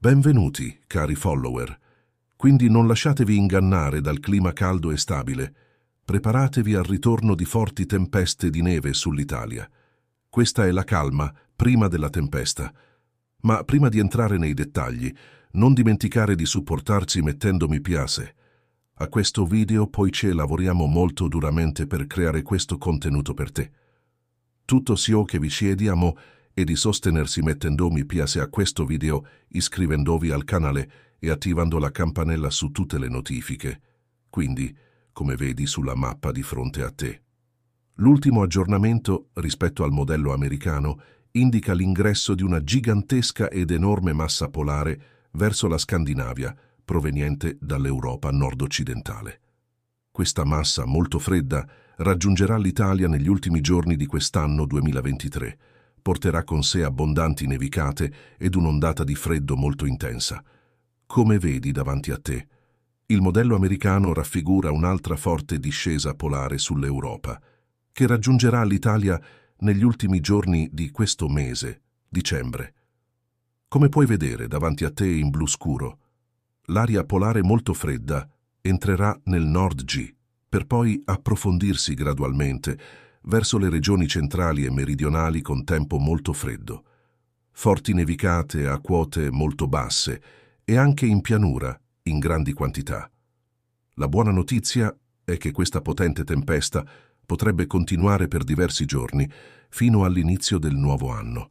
Benvenuti, cari follower. Quindi non lasciatevi ingannare dal clima caldo e stabile. Preparatevi al ritorno di forti tempeste di neve sull'Italia. Questa è la calma prima della tempesta. Ma prima di entrare nei dettagli, non dimenticare di supportarci mettendomi mi piace. A questo video poi ce lavoriamo molto duramente per creare questo contenuto per te. Tutto ciò che vi chiediamo è e di sostenersi mettendo mi piace a questo video, iscrivendovi al canale e attivando la campanella su tutte le notifiche, quindi come vedi sulla mappa di fronte a te. L'ultimo aggiornamento rispetto al modello americano indica l'ingresso di una gigantesca ed enorme massa polare verso la Scandinavia, proveniente dall'Europa nord-occidentale. Questa massa molto fredda raggiungerà l'Italia negli ultimi giorni di quest'anno 2023, porterà con sé abbondanti nevicate ed un'ondata di freddo molto intensa. Come vedi davanti a te, il modello americano raffigura un'altra forte discesa polare sull'Europa, che raggiungerà l'Italia negli ultimi giorni di questo mese, dicembre. Come puoi vedere davanti a te in blu scuro, l'aria polare molto fredda entrerà nel nord G, per poi approfondirsi gradualmente verso le regioni centrali e meridionali con tempo molto freddo, forti nevicate a quote molto basse e anche in pianura, in grandi quantità. La buona notizia è che questa potente tempesta potrebbe continuare per diversi giorni fino all'inizio del nuovo anno.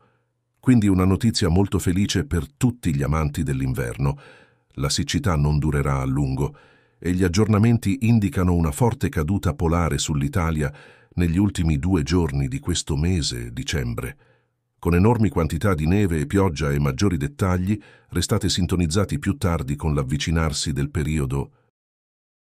Quindi una notizia molto felice per tutti gli amanti dell'inverno. La siccità non durerà a lungo e gli aggiornamenti indicano una forte caduta polare sull'Italia negli ultimi due giorni di questo mese, dicembre. Con enormi quantità di neve e pioggia e maggiori dettagli, restate sintonizzati più tardi con l'avvicinarsi del periodo